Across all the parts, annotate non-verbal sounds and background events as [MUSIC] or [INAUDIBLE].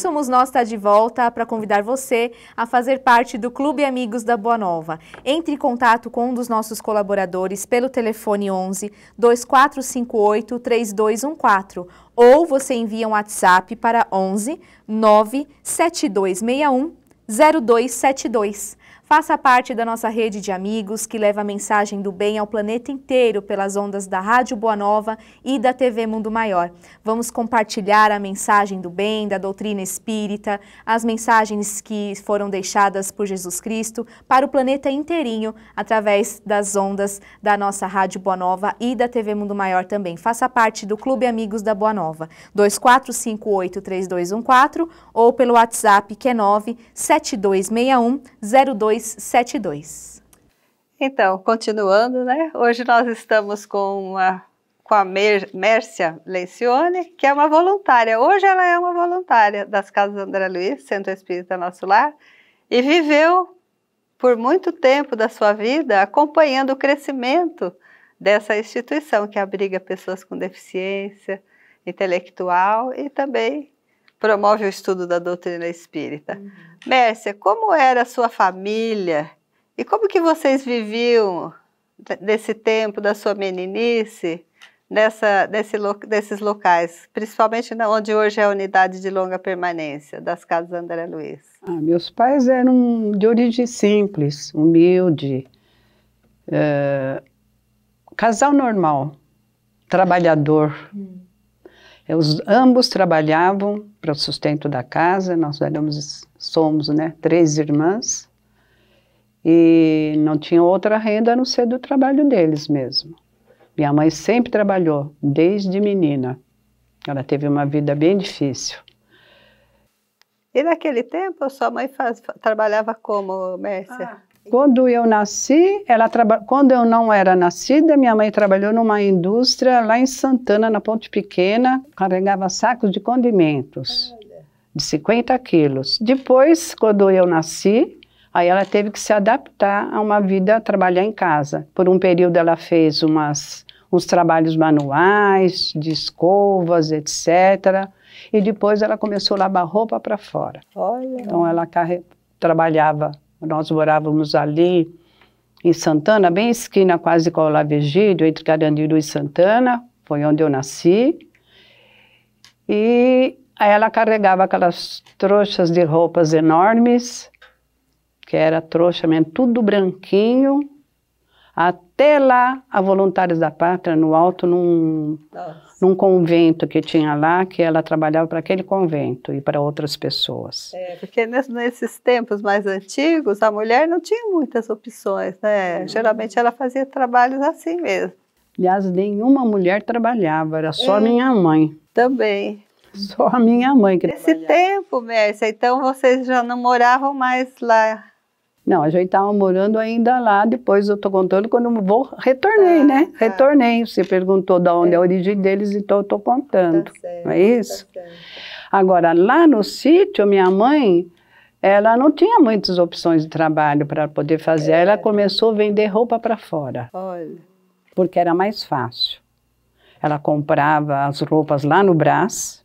Somos Nós está de volta para convidar você a fazer parte do Clube Amigos da Boa Nova. Entre em contato com um dos nossos colaboradores pelo telefone 11 2458 3214 ou você envia um WhatsApp para 11 97261 0272. Faça parte da nossa rede de amigos que leva a mensagem do bem ao planeta inteiro pelas ondas da Rádio Boa Nova e da TV Mundo Maior. Vamos compartilhar a mensagem do bem, da doutrina espírita, as mensagens que foram deixadas por Jesus Cristo para o planeta inteirinho através das ondas da nossa Rádio Boa Nova e da TV Mundo Maior também. Faça parte do Clube Amigos da Boa Nova, 24583214 ou pelo WhatsApp que é 97261 3272. Então, continuando, né? Hoje nós estamos com com a Mércia Lencione, que é uma voluntária. Hoje ela é uma voluntária das Casas André Luiz, Centro Espírita Nosso Lar, e viveu por muito tempo da sua vida acompanhando o crescimento dessa instituição que abriga pessoas com deficiência intelectual e também promove o estudo da doutrina espírita. Uhum. Mércia, como era a sua família e como que vocês viviam nesse tempo da sua meninice nessa, desse, locais, principalmente onde hoje é a unidade de longa permanência das Casas André Luiz? Ah, meus pais eram de origem simples, humilde, é, casal normal, trabalhador. Uhum é, os, ambos trabalhavam para o sustento da casa, nós éramos, somos né, três irmãs, e não tinha outra renda a não ser do trabalho deles mesmo. Minha mãe sempre trabalhou, desde menina. Ela teve uma vida bem difícil. E naquele tempo, sua mãe faz, trabalhava como, Mércia? Ah, quando eu nasci, ela traba... quando eu não era nascida, minha mãe trabalhou numa indústria lá em Santana, na Ponte Pequena, carregava sacos de condimentos de 50 quilos. Depois, quando eu nasci, aí ela teve que se adaptar a uma vida a trabalhar em casa. Por um período ela fez umas, uns trabalhos manuais, de escovas, etc. E depois ela começou a lavar roupa para fora. Olha. Então ela trabalhava nós morávamos ali em Santana, bem esquina quase com a Olá Vigílio, entre Carandiru e Santana, foi onde eu nasci. E ela carregava aquelas trouxas de roupas enormes, que era trouxa mesmo, tudo branquinho, até lá, a Voluntários da Pátria, no alto, num, num convento que tinha lá, que ela trabalhava para aquele convento e para outras pessoas. É, porque nesses tempos mais antigos, a mulher não tinha muitas opções, né? Uhum. Geralmente ela fazia trabalhos assim mesmo. Aliás, nenhuma mulher trabalhava, era só é. minha mãe. Também. Só a minha mãe que Nesse trabalhava. tempo, Mércia, então vocês já não moravam mais lá não, a gente estava tá morando ainda lá, depois eu estou contando quando eu vou, retornei, tá, né? Tá. Retornei. Você perguntou da onde é. a é. origem deles, então eu estou contando. Tá certo, não é tá isso? Agora, lá no sítio, minha mãe, ela não tinha muitas opções de trabalho para poder fazer. É. Ela começou a vender roupa para fora. Olha. Porque era mais fácil. Ela comprava as roupas lá no Brás,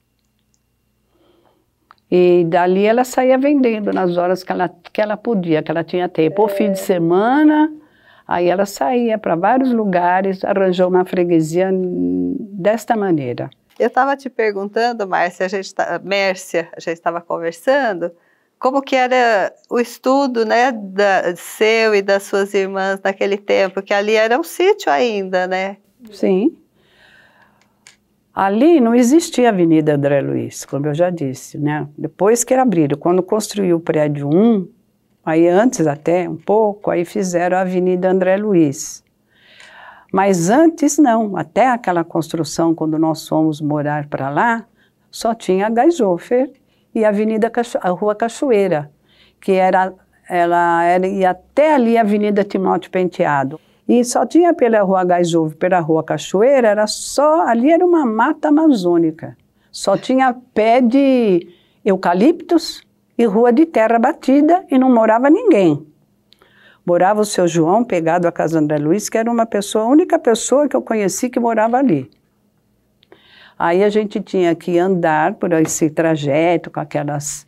e dali ela saía vendendo nas horas que ela, que ela podia, que ela tinha tempo. Ou fim de é. semana, aí ela saía para vários lugares, arranjou uma freguesia desta maneira. Eu estava te perguntando, Márcia, a gente tá, Mércia, a gente estava conversando, como que era o estudo, né, da, seu e das suas irmãs naquele tempo, que ali era um sítio ainda, né? Sim. Ali não existia a Avenida André Luiz, como eu já disse, né? Depois que era abriram, quando construiu o prédio 1, aí antes até um pouco, aí fizeram a Avenida André Luiz. Mas antes não, até aquela construção, quando nós fomos morar para lá, só tinha a Gaisofer e a Avenida Cacho a Rua Cachoeira, que era, ela era, e até ali a Avenida Timóteo Penteado. E só tinha pela rua Gaisovo, pela rua Cachoeira, era só, ali era uma mata amazônica. Só tinha pé de eucaliptos e rua de terra batida e não morava ninguém. Morava o seu João, pegado a casa André Luiz, que era uma pessoa, a única pessoa que eu conheci que morava ali. Aí a gente tinha que andar por esse trajeto com aquelas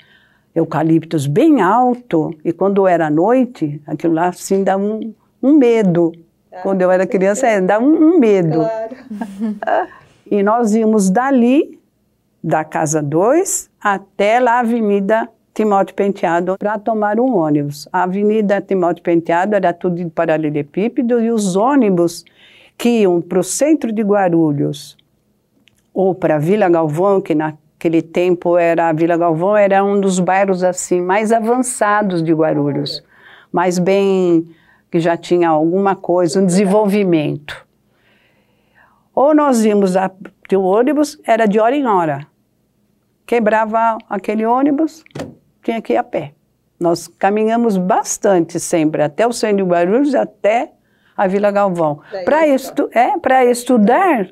eucaliptos bem alto, e quando era noite, aquilo lá assim dá um, um medo. Ah, Quando eu era criança, é, dá um, um medo. Claro. [LAUGHS] e nós íamos dali, da Casa 2, até lá a Avenida Timóteo Penteado para tomar um ônibus. A Avenida Timóteo Penteado era tudo de paralelepípedo e os ônibus que iam para o centro de Guarulhos ou para Vila Galvão, que naquele tempo era a Vila Galvão, era um dos bairros assim mais avançados de Guarulhos, mais bem que já tinha alguma coisa, um desenvolvimento. Ou nós íamos ter um ônibus, era de hora em hora. Quebrava aquele ônibus, tinha que ir a pé. Nós caminhamos bastante sempre, até o centro de Guarulhos, até a Vila Galvão. Para estu é, estudar,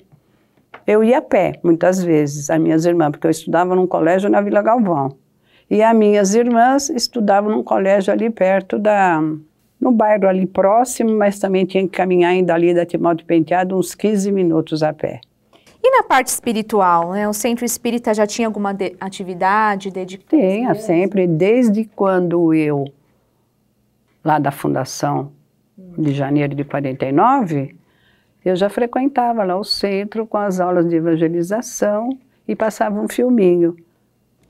eu ia a pé, muitas vezes, as minhas irmãs, porque eu estudava num colégio na Vila Galvão. E as minhas irmãs estudavam num colégio ali perto da, no bairro ali próximo, mas também tinha que caminhar ainda ali da Timóteo Penteado uns 15 minutos a pé. E na parte espiritual, né? O centro espírita já tinha alguma de atividade dedicada? Tem, sempre, desde quando eu, lá da fundação de janeiro de 49, eu já frequentava lá o centro com as aulas de evangelização e passava um filminho.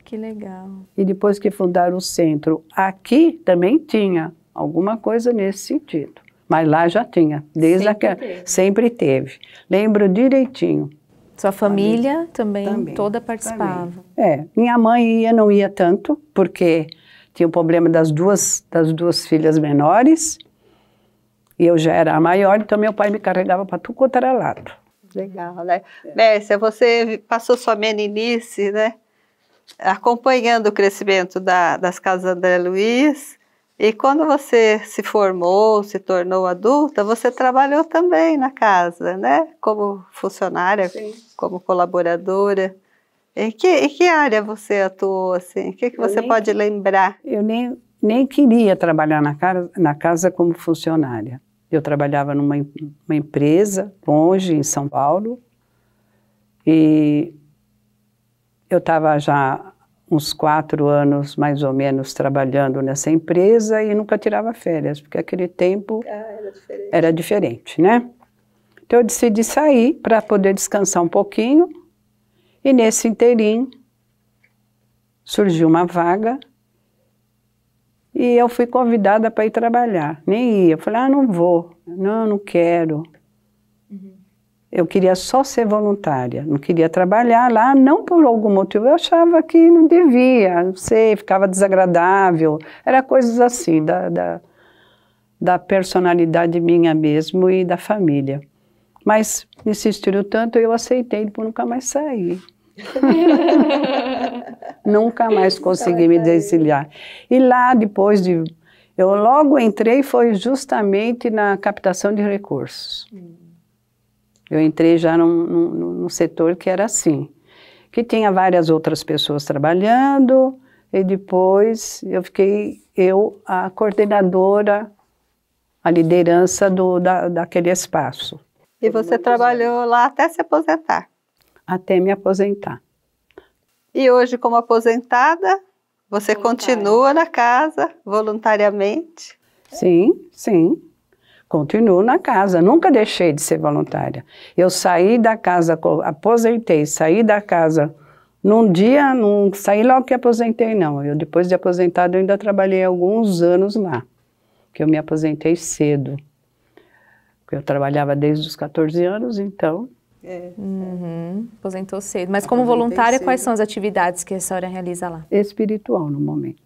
Que legal. E depois que fundaram o centro, aqui também tinha alguma coisa nesse sentido. Mas lá já tinha, desde sempre aquela. Teve. Sempre teve. Lembro direitinho. Sua família, família também, também, toda participava. Também. É, minha mãe ia, não ia tanto, porque tinha o problema das duas, das duas filhas menores, e eu já era a maior, então meu pai me carregava para tudo quanto era lado. Legal, né? É. Mércia, você passou sua meninice, né? Acompanhando o crescimento da, das casas André Luiz, e quando você se formou, se tornou adulta, você trabalhou também na casa, né? Como funcionária, Sim. como colaboradora. Em que, em que, área você atuou, assim? O que, que você nem, pode lembrar? Eu nem, nem queria trabalhar na casa, na casa como funcionária. Eu trabalhava numa uma empresa longe, em São Paulo, e eu estava já uns quatro anos mais ou menos trabalhando nessa empresa e nunca tirava férias, porque aquele tempo ah, era, diferente. era, diferente. né? Então eu decidi sair para poder descansar um pouquinho e nesse inteirinho surgiu uma vaga e eu fui convidada para ir trabalhar. Nem ia, eu falei, ah, não vou, não, não quero. Eu queria só ser voluntária, não queria trabalhar lá, não por algum motivo. Eu achava que não devia, não sei, ficava desagradável. Era coisas assim, da, da, da personalidade minha mesmo e da família. Mas insistiram tanto, eu aceitei, por nunca mais sair. [LAUGHS] nunca mais consegui me desiliar. E lá, depois de. Eu logo entrei, foi justamente na captação de recursos. Hum eu entrei já num, num, num setor que era assim, que tinha várias outras pessoas trabalhando, e depois eu fiquei, eu, a coordenadora, a liderança do, da, daquele espaço. E você trabalhou lá até se aposentar? Até me aposentar. E hoje, como aposentada, você continua na casa voluntariamente? Sim, sim. Continuo na casa, nunca deixei de ser voluntária. Eu saí da casa, aposentei, saí da casa num dia, não saí logo que aposentei, não. Eu, depois de aposentado, ainda trabalhei alguns anos lá, que eu me aposentei cedo. Eu trabalhava desde os 14 anos, então. É, uhum. Aposentou cedo. Mas como aposentei voluntária, cedo. quais são as atividades que a senhora realiza lá? Espiritual, no momento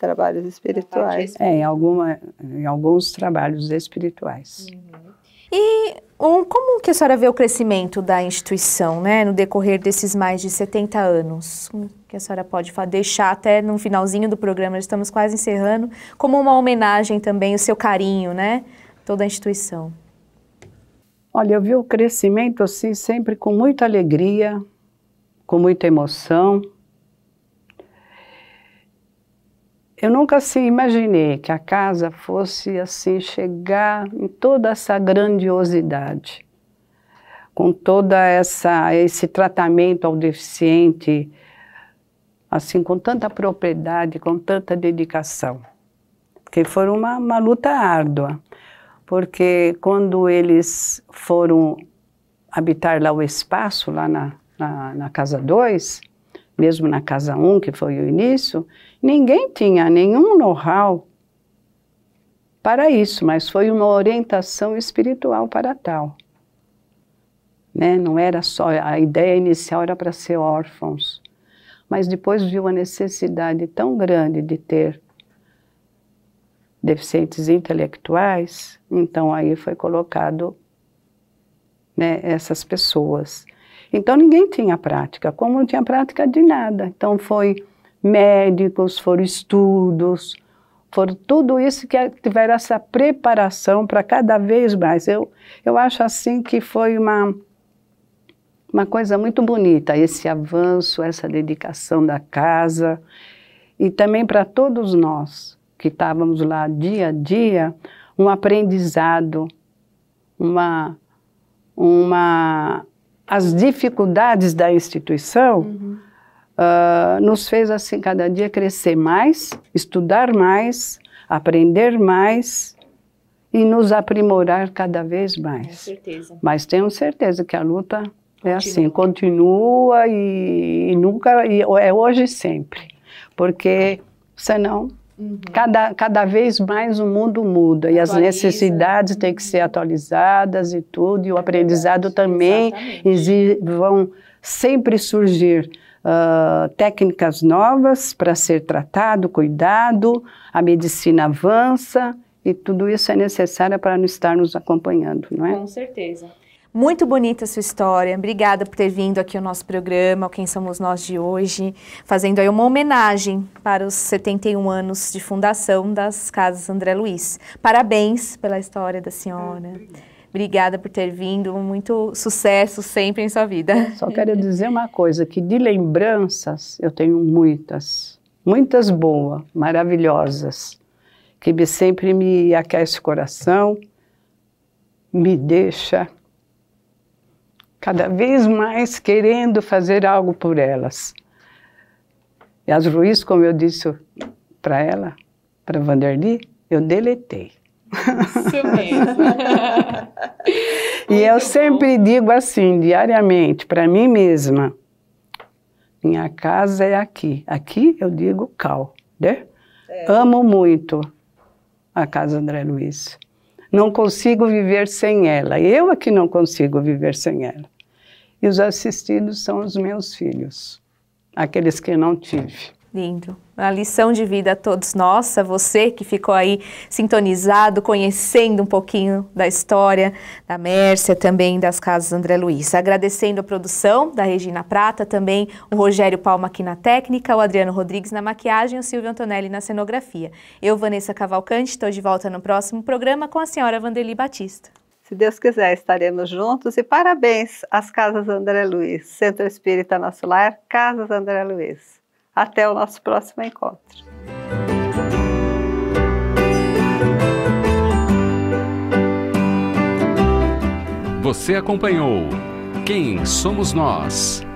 trabalhos espirituais. É, em, alguma, em alguns trabalhos espirituais. Uhum. E um, como que a senhora vê o crescimento da instituição, né, no decorrer desses mais de 70 anos? que a senhora pode deixar até no finalzinho do programa, estamos quase encerrando, como uma homenagem também, o seu carinho, né, toda a instituição? Olha, eu vi o crescimento assim sempre com muita alegria, com muita emoção, Eu nunca assim imaginei que a casa fosse assim chegar em toda essa grandiosidade, com toda essa esse tratamento ao deficiente, assim com tanta propriedade, com tanta dedicação, porque foi uma, uma luta árdua, porque quando eles foram habitar lá o espaço lá na na, na casa 2, mesmo na Casa 1, um, que foi o início, ninguém tinha nenhum know-how para isso, mas foi uma orientação espiritual para tal. Né? Não era só, a ideia inicial era para ser órfãos, mas depois viu a necessidade tão grande de ter deficientes intelectuais, então aí foi colocado né, essas pessoas. Então ninguém tinha prática, como não tinha prática de nada. Então foi médicos, foram estudos, foram tudo isso que tiveram essa preparação para cada vez mais. Eu, eu acho assim que foi uma, uma coisa muito bonita, esse avanço, essa dedicação da casa e também para todos nós que estávamos lá dia a dia, um aprendizado, uma, uma as dificuldades da instituição uhum. uh, nos fez assim cada dia crescer mais, estudar mais, aprender mais e nos aprimorar cada vez mais. Com certeza. Mas tenho certeza que a luta é continua. é assim, continua e, e nunca e é hoje e sempre, porque senão Uhum. Cada, cada vez mais o mundo muda Atualiza, e as necessidades uhum. têm que ser uhum. atualizadas e tudo, e o é aprendizado verdade, também vão sempre surgir. Uh, técnicas novas para ser tratado, cuidado, a medicina avança e tudo isso é necessário para não estarmos acompanhando, não é? Com certeza. Muito bonita a sua história. Obrigada por ter vindo aqui ao nosso programa, ao Quem Somos Nós de hoje, fazendo aí uma homenagem para os 71 anos de fundação das Casas André Luiz. Parabéns pela história da senhora. Ah, obrigada por ter vindo, muito sucesso sempre em sua vida. Só quero dizer uma coisa, que de lembranças eu tenho muitas, muitas boas, maravilhosas, que sempre me aquece o coração, me deixa cada vez mais querendo fazer algo por elas. E as Ruiz, como eu disse para ela, para Vanderly, eu deletei. Isso mesmo. [LAUGHS] e Muito eu bom. sempre digo assim, diariamente, para mim mesma: minha casa é aqui. Aqui eu digo cal, né? É. Amo muito a casa André Luiz. Não consigo viver sem ela. Eu aqui é não consigo viver sem ela. E os assistidos são os meus filhos, aqueles que não tive. Lindo. Uma lição de vida a todos nós, a você que ficou aí sintonizado, conhecendo um pouquinho da história da Mércia, também das casas André Luiz. Agradecendo a produção da Regina Prata, também o Rogério Palma aqui na técnica, o Adriano Rodrigues na maquiagem e o Silvio Antonelli na cenografia. Eu, Vanessa Cavalcante, estou de volta no próximo programa com a senhora Vanderly Batista. Se Deus quiser, estaremos juntos. E parabéns às Casas André Luiz, Centro Espírita Nosso Lar, Casas André Luiz. Até o nosso próximo encontro. Você acompanhou Quem Somos Nós?